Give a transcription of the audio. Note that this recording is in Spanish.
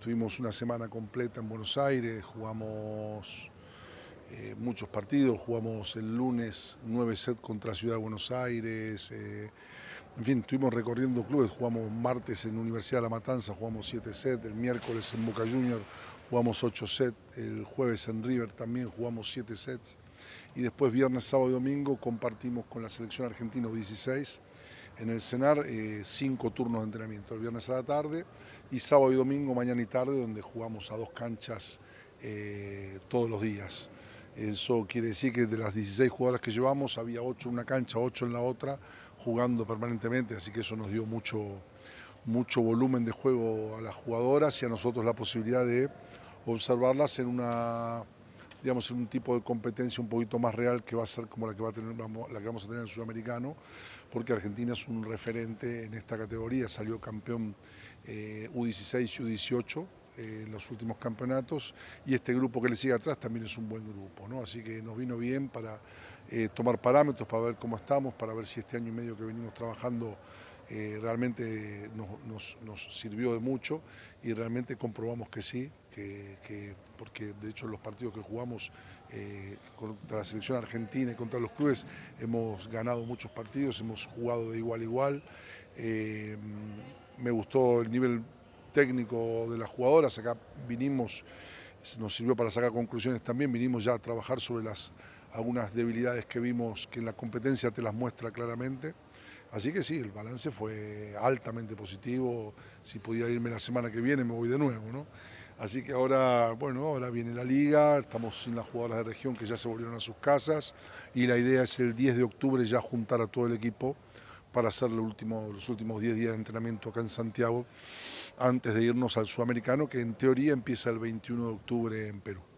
Tuvimos una semana completa en Buenos Aires, jugamos eh, muchos partidos, jugamos el lunes 9 sets contra Ciudad de Buenos Aires, eh, en fin, estuvimos recorriendo clubes, jugamos martes en Universidad de La Matanza, jugamos 7 sets, el miércoles en Boca Junior jugamos 8 sets, el jueves en River también jugamos 7 sets y después viernes, sábado y domingo compartimos con la selección argentina 16 en el CENAR eh, cinco turnos de entrenamiento, el viernes a la tarde y sábado y domingo, mañana y tarde, donde jugamos a dos canchas eh, todos los días. Eso quiere decir que de las 16 jugadoras que llevamos había 8 en una cancha, 8 en la otra, jugando permanentemente, así que eso nos dio mucho, mucho volumen de juego a las jugadoras y a nosotros la posibilidad de observarlas en una digamos, un tipo de competencia un poquito más real que va a ser como la que, va a tener, la que vamos a tener en el Sudamericano, porque Argentina es un referente en esta categoría, salió campeón U16 y U18 en los últimos campeonatos y este grupo que le sigue atrás también es un buen grupo, ¿no? así que nos vino bien para eh, tomar parámetros, para ver cómo estamos, para ver si este año y medio que venimos trabajando eh, realmente nos, sirvió de mucho y realmente comprobamos que sí, porque de hecho los partidos que jugamos eh, contra la selección argentina y contra los clubes hemos ganado muchos partidos, hemos jugado de igual a igual. Eh, me gustó el nivel técnico de las jugadoras, acá vinimos, nos sirvió para sacar conclusiones también, vinimos ya a trabajar sobre las algunas debilidades que vimos que la competencia te las muestra claramente. Así que sí, el balance fue altamente positivo. Si pudiera irme la semana que viene, me voy de nuevo. ¿no? Así que ahora, bueno, ahora viene la liga, estamos sin las jugadoras de región que ya se volvieron a sus casas y la idea es el 10 de octubre ya juntar a todo el equipo para hacer los últimos 10 días de entrenamiento acá en Santiago antes de irnos al sudamericano que en teoría empieza el 21 de octubre en Perú.